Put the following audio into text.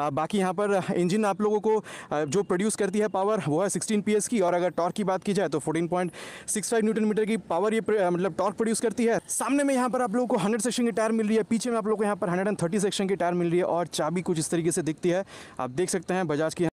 बाकी यहाँ पर इंजन आप लोगों को जो प्रोड्यूस करती है पावर वो है सिक्सटीन पी की और अगर टॉर्क की बात की जाए तो fourteen point six five newton metre की पावर ये मतलब टॉर्क प्रोड्यूस करती है सामने में यहाँ पर आप लोगों को हंड्रेड सेक्शन की टायर मिल रही है पीछे में आप लोगों को यहाँ पर हंड्रेड सेक्शन की टायर मिल रही है और चाबी कुछ इस तरीके से दिखती है आप देख सकते हैं बजाज की